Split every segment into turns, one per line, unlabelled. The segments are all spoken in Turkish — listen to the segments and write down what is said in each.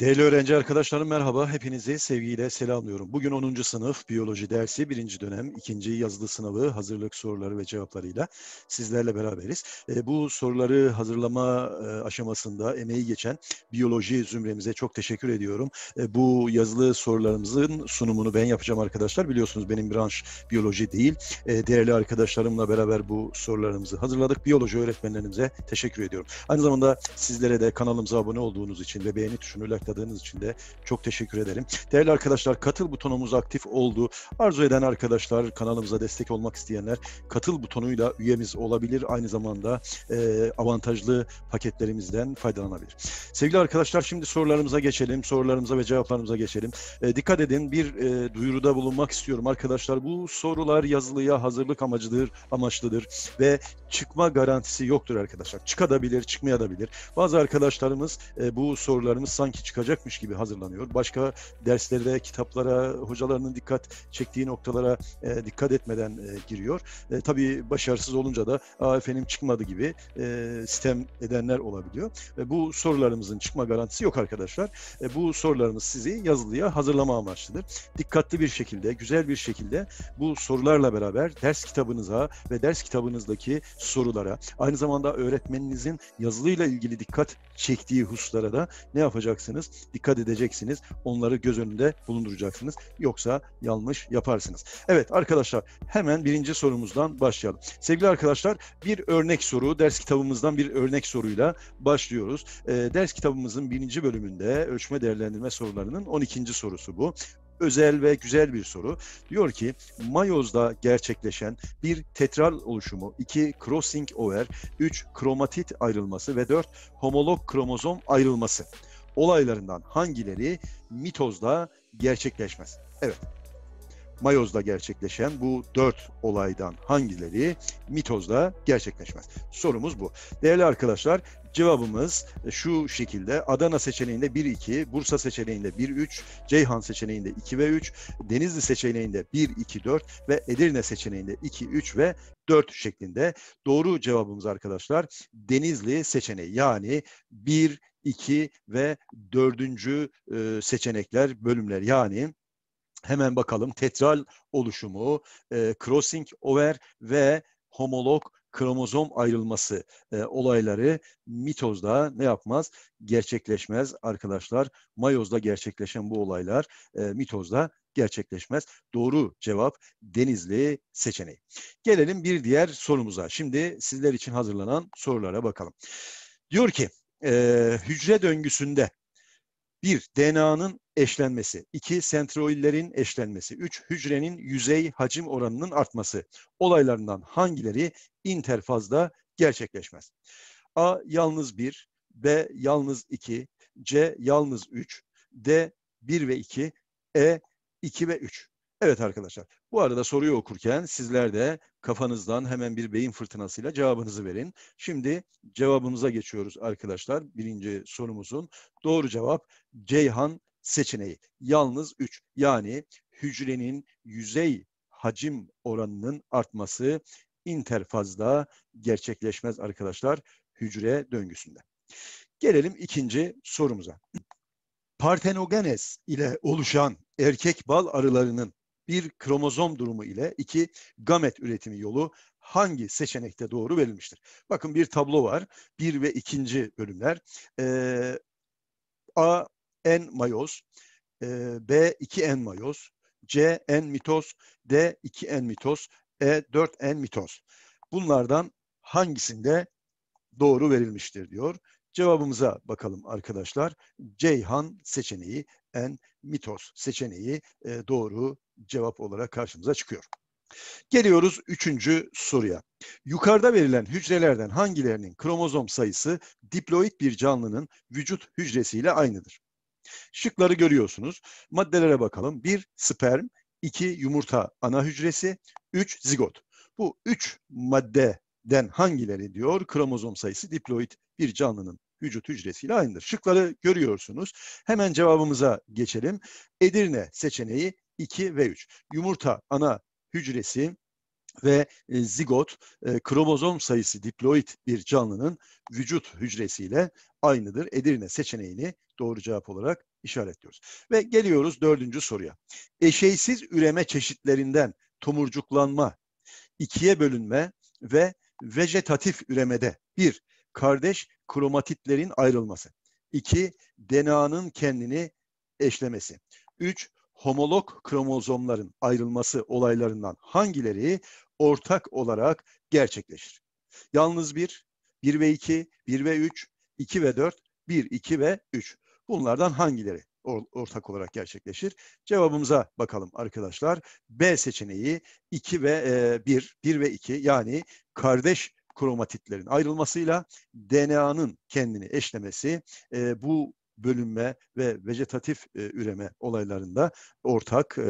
Değerli öğrenci arkadaşlarım merhaba. Hepinizi sevgiyle selamlıyorum. Bugün 10. sınıf biyoloji dersi 1. dönem 2. yazılı sınavı hazırlık soruları ve cevaplarıyla sizlerle beraberiz. E, bu soruları hazırlama e, aşamasında emeği geçen biyoloji zümremize çok teşekkür ediyorum. E, bu yazılı sorularımızın sunumunu ben yapacağım arkadaşlar. Biliyorsunuz benim branş biyoloji değil. E, değerli arkadaşlarımla beraber bu sorularımızı hazırladık. Biyoloji öğretmenlerimize teşekkür ediyorum. Aynı zamanda sizlere de kanalımıza abone olduğunuz için ve beğeni tuşunu konakladığınız için de çok teşekkür ederim. Değerli arkadaşlar katıl butonumuz aktif oldu. Arzu eden arkadaşlar kanalımıza destek olmak isteyenler katıl butonuyla üyemiz olabilir. Aynı zamanda e, avantajlı paketlerimizden faydalanabilir. Sevgili arkadaşlar şimdi sorularımıza geçelim. Sorularımıza ve cevaplarımıza geçelim. E, dikkat edin bir e, duyuruda bulunmak istiyorum arkadaşlar. Bu sorular yazılıya hazırlık amacıdır, amaçlıdır ve çıkma garantisi yoktur arkadaşlar. Çıkabilir, çıkmayabilir. Bazı arkadaşlarımız e, bu sorularımız sanki çıkacakmış gibi hazırlanıyor. Başka derslerde, kitaplara, hocalarının dikkat çektiği noktalara e, dikkat etmeden e, giriyor. E, tabii başarısız olunca da Aa, efendim çıkmadı gibi e, sistem edenler olabiliyor. E, bu sorularımızın çıkma garantisi yok arkadaşlar. E, bu sorularımız sizi yazılıya hazırlama amaçlıdır. Dikkatli bir şekilde, güzel bir şekilde bu sorularla beraber ders kitabınıza ve ders kitabınızdaki sorulara, aynı zamanda öğretmeninizin yazılıyla ilgili dikkat çektiği hususlara da ne yapacaksınız? yapacaksınız, dikkat edeceksiniz, onları göz önünde bulunduracaksınız. Yoksa yanlış yaparsınız. Evet arkadaşlar hemen birinci sorumuzdan başlayalım. Sevgili arkadaşlar bir örnek soru, ders kitabımızdan bir örnek soruyla başlıyoruz. E, ders kitabımızın birinci bölümünde ölçme değerlendirme sorularının 12. sorusu bu özel ve güzel bir soru. Diyor ki mayozda gerçekleşen bir tetral oluşumu, 2 crossing over, 3 kromatit ayrılması ve 4 homolog kromozom ayrılması olaylarından hangileri mitozda gerçekleşmez? Evet. Mayoz'da gerçekleşen bu dört olaydan hangileri mitozda gerçekleşmez? Sorumuz bu. Değerli arkadaşlar cevabımız e, şu şekilde. Adana seçeneğinde 1-2, Bursa seçeneğinde 1-3, Ceyhan seçeneğinde 2 ve 3, Denizli seçeneğinde 1-2-4 ve Edirne seçeneğinde 2-3 ve 4 şeklinde. Doğru cevabımız arkadaşlar Denizli seçeneği yani 1 2 ve 4. E, seçenekler, bölümler yani hemen bakalım tetral oluşumu, e, crossing over ve homolog kromozom ayrılması e, olayları mitozda ne yapmaz? Gerçekleşmez arkadaşlar. Mayozda gerçekleşen bu olaylar e, mitozda gerçekleşmez. Doğru cevap Denizli seçeneği. Gelelim bir diğer sorumuza. Şimdi sizler için hazırlanan sorulara bakalım. Diyor ki e, hücre döngüsünde bir, DNA'nın eşlenmesi. iki sentroillerin eşlenmesi. Üç, hücrenin yüzey hacim oranının artması. Olaylarından hangileri interfazda gerçekleşmez? A. Yalnız bir. B. Yalnız iki. C. Yalnız üç. D. bir ve iki. E. iki ve üç. Evet arkadaşlar, bu arada soruyu okurken sizler de kafanızdan hemen bir beyin fırtınasıyla cevabınızı verin. Şimdi cevabımıza geçiyoruz arkadaşlar. Birinci sorumuzun doğru cevap Ceyhan seçeneği. Yalnız 3 yani hücrenin yüzey hacim oranının artması interfazda gerçekleşmez arkadaşlar hücre döngüsünde. Gelelim ikinci sorumuza. Partenogenes ile oluşan erkek bal arılarının bir kromozom durumu ile iki gamet üretimi yolu hangi seçenekte doğru verilmiştir? Bakın bir tablo var. Bir ve ikinci bölümler. Ee, A, N mayoz. E, B, 2N mayoz. C, N mitoz. D, 2N mitoz. E, 4N mitoz. Bunlardan hangisinde doğru verilmiştir diyor. Cevabımıza bakalım arkadaşlar. Ceyhan seçeneği en mitos seçeneği e, doğru cevap olarak karşımıza çıkıyor. Geliyoruz üçüncü soruya. Yukarıda verilen hücrelerden hangilerinin kromozom sayısı diploid bir canlının vücut hücresiyle aynıdır? Şıkları görüyorsunuz. Maddelere bakalım. Bir sperm, iki yumurta ana hücresi, üç zigot. Bu üç madde den hangileri diyor? Kromozom sayısı diploid bir canlının vücut hücresiyle aynıdır. Şıkları görüyorsunuz. Hemen cevabımıza geçelim. Edirne seçeneği 2 ve 3. Yumurta ana hücresi ve e, zigot e, kromozom sayısı diploid bir canlının vücut hücresiyle aynıdır. Edirne seçeneğini doğru cevap olarak işaretliyoruz. Ve geliyoruz dördüncü soruya. Eşeysiz üreme çeşitlerinden tomurcuklanma, ikiye bölünme ve vejetatif üremede bir kardeş kromatitlerin ayrılması. iki DNA'nın kendini eşlemesi. üç homolog kromozomların ayrılması olaylarından hangileri ortak olarak gerçekleşir? Yalnız bir, bir ve iki, bir ve üç, iki ve dört, bir, iki ve üç. Bunlardan hangileri? or, ortak olarak gerçekleşir. Cevabımıza bakalım arkadaşlar. B seçeneği 2 ve e, 1, 1 ve 2 yani kardeş kromatitlerin ayrılmasıyla DNA'nın kendini eşlemesi e, bu bölünme ve vejetatif e, üreme olaylarında ortak e,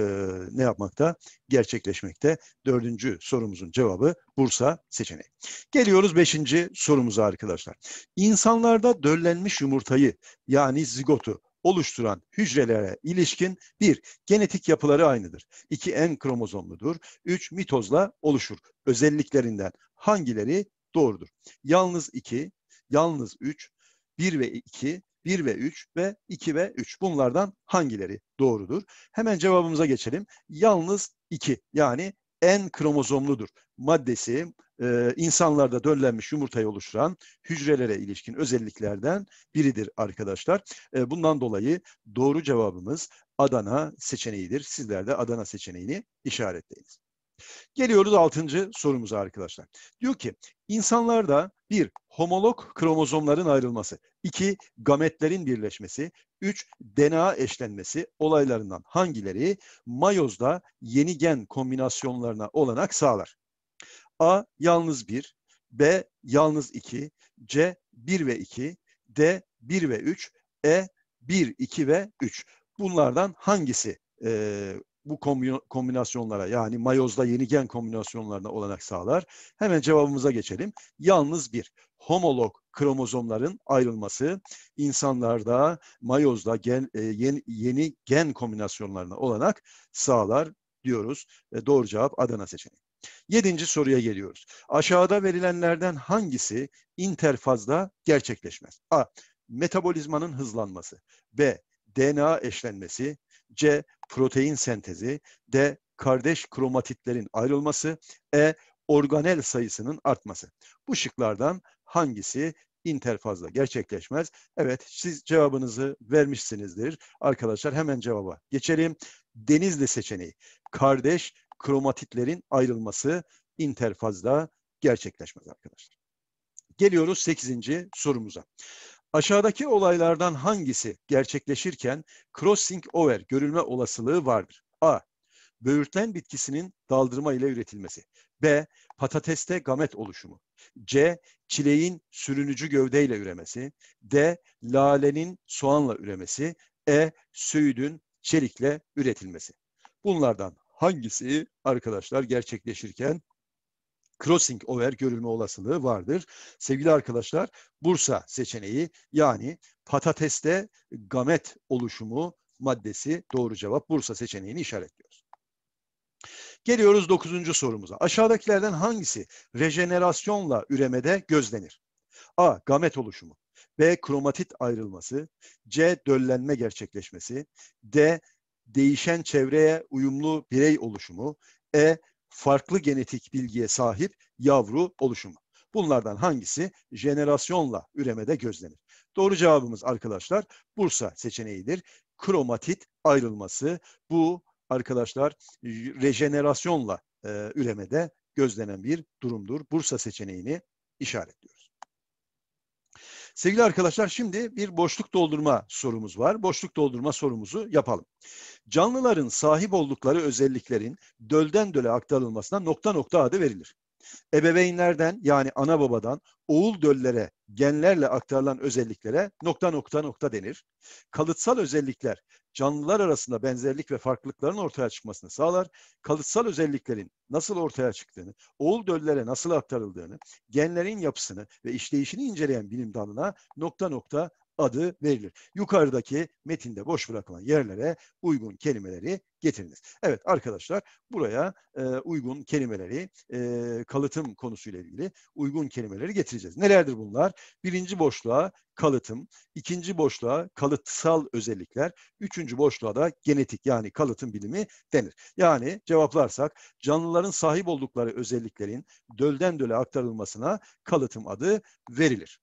ne yapmakta? Gerçekleşmekte. Dördüncü sorumuzun cevabı Bursa seçeneği. Geliyoruz beşinci sorumuza arkadaşlar. İnsanlarda döllenmiş yumurtayı yani zigotu oluşturan hücrelere ilişkin bir genetik yapıları aynıdır. İki en kromozomludur. Üç mitozla oluşur. Özelliklerinden hangileri doğrudur? Yalnız iki, yalnız üç, bir ve iki bir ve üç ve iki ve üç. Bunlardan hangileri doğrudur? Hemen cevabımıza geçelim. Yalnız iki, yani en kromozomludur. Maddesi e, insanlarda döllenmiş yumurtayı oluşturan hücrelere ilişkin özelliklerden biridir arkadaşlar. E, bundan dolayı doğru cevabımız Adana seçeneğidir. Sizler de Adana seçeneğini işaretleyiniz. Geliyoruz altıncı sorumuza arkadaşlar. Diyor ki insanlarda bir homolog kromozomların ayrılması, iki gametlerin birleşmesi, üç DNA eşlenmesi olaylarından hangileri mayozda yeni gen kombinasyonlarına olanak sağlar? A yalnız 1, B yalnız 2, C 1 ve 2, D 1 ve 3, E 1, 2 ve 3. Bunlardan hangisi e, bu kombinasyonlara yani mayozda yeni gen kombinasyonlarına olanak sağlar? Hemen cevabımıza geçelim. Yalnız 1. Homolog kromozomların ayrılması insanlarda mayozda gen, e, yeni, yeni gen kombinasyonlarına olanak sağlar diyoruz. E, doğru cevap Adana seçeneği. Yedinci soruya geliyoruz. Aşağıda verilenlerden hangisi interfazda gerçekleşmez? A. Metabolizmanın hızlanması. B. DNA eşlenmesi. C. Protein sentezi. D. Kardeş kromatitlerin ayrılması. E. Organel sayısının artması. Bu şıklardan hangisi interfazla gerçekleşmez. Evet siz cevabınızı vermişsinizdir. Arkadaşlar hemen cevaba geçelim. Denizli seçeneği. Kardeş kromatitlerin ayrılması interfazda gerçekleşmez arkadaşlar. Geliyoruz 8. sorumuza. Aşağıdaki olaylardan hangisi gerçekleşirken crossing over görülme olasılığı vardır? A. Böğürtlen bitkisinin daldırma ile üretilmesi. B. Patateste gamet oluşumu. C. Çileğin sürünücü gövdeyle üremesi. D. Lalenin soğanla üremesi. E. Söğüdün çelikle üretilmesi. Bunlardan hangisi arkadaşlar gerçekleşirken crossing over görülme olasılığı vardır. Sevgili arkadaşlar Bursa seçeneği yani patateste gamet oluşumu maddesi doğru cevap Bursa seçeneğini işaretliyoruz. Geliyoruz dokuzuncu sorumuza. Aşağıdakilerden hangisi rejenerasyonla üremede gözlenir? A. Gamet oluşumu. B. Kromatit ayrılması. C. Döllenme gerçekleşmesi. D değişen çevreye uyumlu birey oluşumu, E farklı genetik bilgiye sahip yavru oluşumu. Bunlardan hangisi jenerasyonla üremede gözlenir? Doğru cevabımız arkadaşlar Bursa seçeneğidir. Kromatit ayrılması bu arkadaşlar rejenerasyonla e, üremede gözlenen bir durumdur. Bursa seçeneğini işaretliyoruz. Sevgili arkadaşlar şimdi bir boşluk doldurma sorumuz var. Boşluk doldurma sorumuzu yapalım. Canlıların sahip oldukları özelliklerin dölden döle aktarılmasına nokta nokta adı verilir. Ebeveynlerden yani ana babadan oğul döllere genlerle aktarılan özelliklere nokta nokta nokta denir. Kalıtsal özellikler canlılar arasında benzerlik ve farklılıkların ortaya çıkmasını sağlar. Kalıtsal özelliklerin nasıl ortaya çıktığını, oğul döllere nasıl aktarıldığını, genlerin yapısını ve işleyişini inceleyen bilim dalına nokta nokta adı verilir. Yukarıdaki metinde boş bırakılan yerlere uygun kelimeleri getiriniz. Evet arkadaşlar buraya e, uygun kelimeleri e, kalıtım konusuyla ilgili uygun kelimeleri getireceğiz. Nelerdir bunlar? Birinci boşluğa kalıtım, ikinci boşluğa kalıtsal özellikler, üçüncü boşluğa da genetik yani kalıtım bilimi denir. Yani cevaplarsak canlıların sahip oldukları özelliklerin dölden döle aktarılmasına kalıtım adı verilir.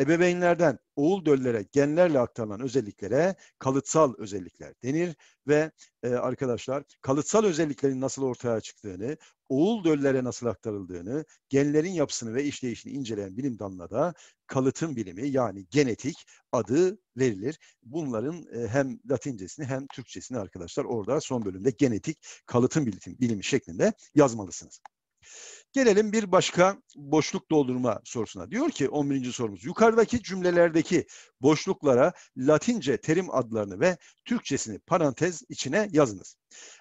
Ebeveynlerden oğul döllere genlerle aktarılan özelliklere kalıtsal özellikler denir ve e, arkadaşlar kalıtsal özelliklerin nasıl ortaya çıktığını, oğul döllere nasıl aktarıldığını, genlerin yapısını ve işleyişini inceleyen bilim dalına da kalıtım bilimi yani genetik adı verilir. Bunların e, hem latincesini hem Türkçesini arkadaşlar orada son bölümde genetik kalıtım bilimi, bilimi şeklinde yazmalısınız. Gelelim bir başka boşluk doldurma sorusuna. Diyor ki 11. sorumuz yukarıdaki cümlelerdeki boşluklara Latince terim adlarını ve Türkçesini parantez içine yazınız.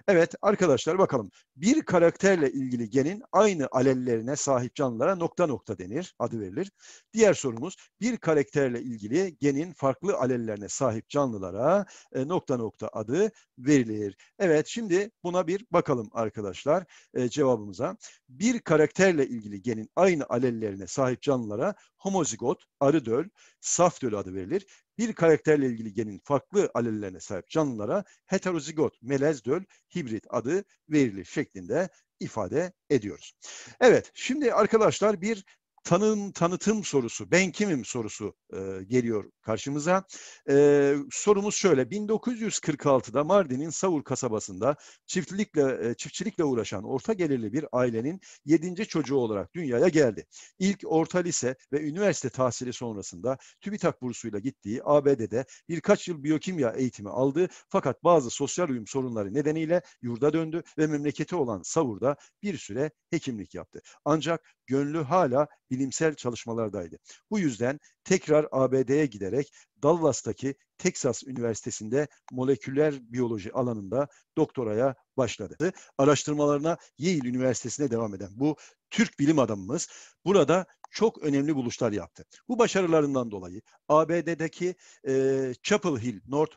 Evet arkadaşlar bakalım bir karakterle ilgili genin aynı alellerine sahip canlılara nokta nokta denir adı verilir. Diğer sorumuz bir karakterle ilgili genin farklı alellerine sahip canlılara e, nokta nokta adı verilir. Evet şimdi buna bir bakalım arkadaşlar e, cevabımıza. Bir karakter karakterle ilgili genin aynı alellerine sahip canlılara homozigot, arı döl, saf döl adı verilir. Bir karakterle ilgili genin farklı alellerine sahip canlılara heterozigot, melez döl, hibrit adı verilir şeklinde ifade ediyoruz. Evet, şimdi arkadaşlar bir tanım tanıtım sorusu, ben kimim sorusu e, geliyor karşımıza. E, sorumuz şöyle, 1946'da Mardin'in Savur kasabasında çiftlikle e, çiftçilikle uğraşan orta gelirli bir ailenin yedinci çocuğu olarak dünyaya geldi. İlk orta lise ve üniversite tahsili sonrasında TÜBİTAK bursuyla gittiği ABD'de birkaç yıl biyokimya eğitimi aldı fakat bazı sosyal uyum sorunları nedeniyle yurda döndü ve memleketi olan Savur'da bir süre hekimlik yaptı. Ancak gönlü hala bilimsel çalışmalardaydı. Bu yüzden tekrar ABD'ye giderek Dallas'taki Texas Üniversitesi'nde moleküler biyoloji alanında doktoraya başladı. Araştırmalarına Yale Üniversitesi'ne devam eden bu Türk bilim adamımız burada çok önemli buluşlar yaptı. Bu başarılarından dolayı ABD'deki e, Chapel Hill, North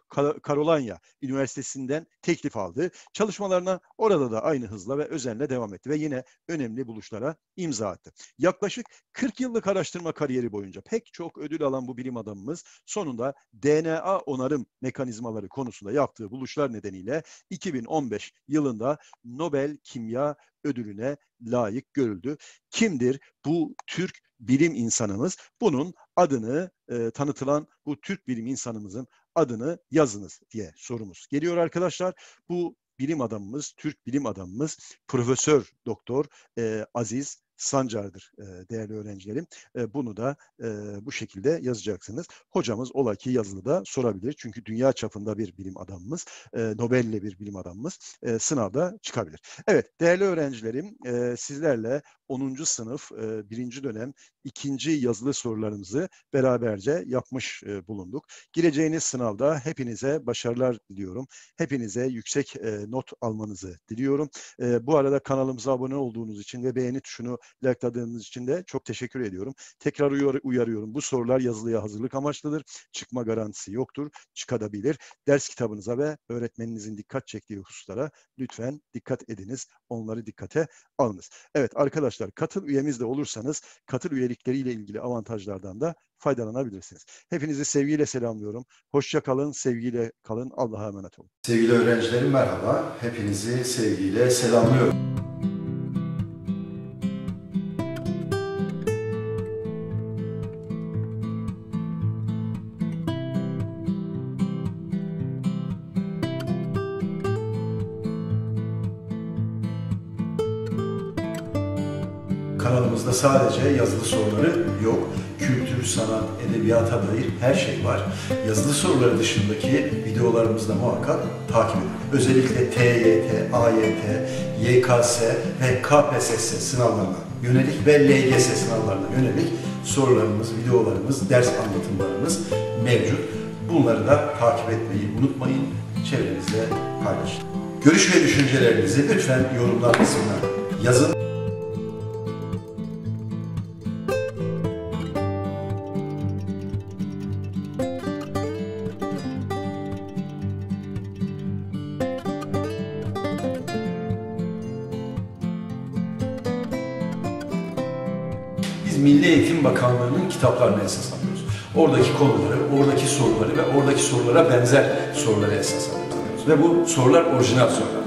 Carolina Üniversitesi'nden teklif aldı. Çalışmalarına orada da aynı hızla ve özenle devam etti ve yine önemli buluşlara imza attı. Yaklaşık 40 yıllık araştırma kariyeri boyunca pek çok ödül alan bu bilim adamımız sonunda DNA onarım mekanizmaları konusunda yaptığı buluşlar nedeniyle 2015 yılında Nobel Kimya ödülüne layık görüldü. Kimdir? bu Türk bilim insanımız. Bunun adını e, tanıtılan bu Türk bilim insanımızın adını yazınız diye sorumuz geliyor arkadaşlar. Bu bilim adamımız, Türk bilim adamımız Profesör Doktor e, Aziz sancardır e, değerli öğrencilerim. E, bunu da e, bu şekilde yazacaksınız. Hocamız ola ki da sorabilir. Çünkü dünya çapında bir bilim adamımız, e, Nobel'le bir bilim adamımız e, sınavda çıkabilir. Evet değerli öğrencilerim e, sizlerle 10. sınıf e, 1. dönem 2. yazılı sorularımızı beraberce yapmış e, bulunduk. Gireceğiniz sınavda hepinize başarılar diliyorum. Hepinize yüksek e, not almanızı diliyorum. E, bu arada kanalımıza abone olduğunuz için ve beğeni tuşunu yakladığınız için de çok teşekkür ediyorum. Tekrar uyar uyarıyorum. Bu sorular yazılıya hazırlık amaçlıdır. Çıkma garantisi yoktur. Çıkabilir. Ders kitabınıza ve öğretmeninizin dikkat çektiği hususlara lütfen dikkat ediniz. Onları dikkate alınız. Evet arkadaşlar katıl üyemiz de olursanız katıl üyelikleriyle ilgili avantajlardan da faydalanabilirsiniz. Hepinizi sevgiyle selamlıyorum. Hoşça kalın, sevgiyle kalın. Allah'a emanet olun. Sevgili öğrencilerim merhaba. Hepinizi sevgiyle selamlıyorum. kanalımızda sadece yazılı soruları yok. Kültür, sanat, edebiyata dair her şey var. Yazılı soruları dışındaki videolarımızda muhakkak takip edin. Özellikle TYT, AYT, YKS ve KPSS sınavlarına yönelik ve LGS sınavlarına yönelik sorularımız, videolarımız, ders anlatımlarımız mevcut. Bunları da takip etmeyi unutmayın. Çevrenizde paylaşın. Görüş ve düşüncelerinizi lütfen yorumlar kısmına yazın. Bakanlığı'nın kitaplarını esas alıyoruz. Oradaki konuları, oradaki soruları ve oradaki sorulara benzer soruları esas alıyoruz. Ve bu sorular orijinal sorular.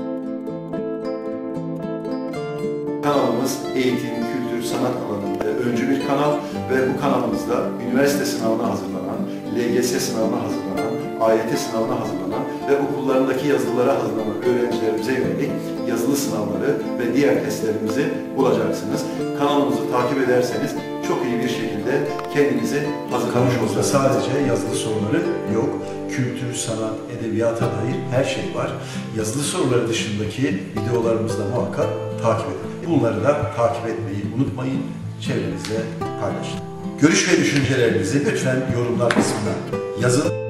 Kanalımız eğitim, kültür, sanat alanında öncü bir kanal ve bu kanalımızda üniversite sınavına hazırlanan, LGS sınavına hazırlanan, AYT sınavına hazırlanan ve okullarındaki yazılılara hazırlanan öğrencilerimize yönelik yazılı sınavları ve diğer testlerimizi bulacaksınız. Kanalımızı takip ederseniz çok iyi bir şekilde kendinizi hazırlamış olursunuz. Sadece yazılı soruları yok. Kültür, sanat, edebiyata dair her şey var. Yazılı soruları dışındaki videolarımızda muhakkak takip edin. Bunları da takip etmeyi unutmayın. Çevrenizle paylaşın. Görüş ve düşüncelerinizi lütfen yorumlar kısmına yazın.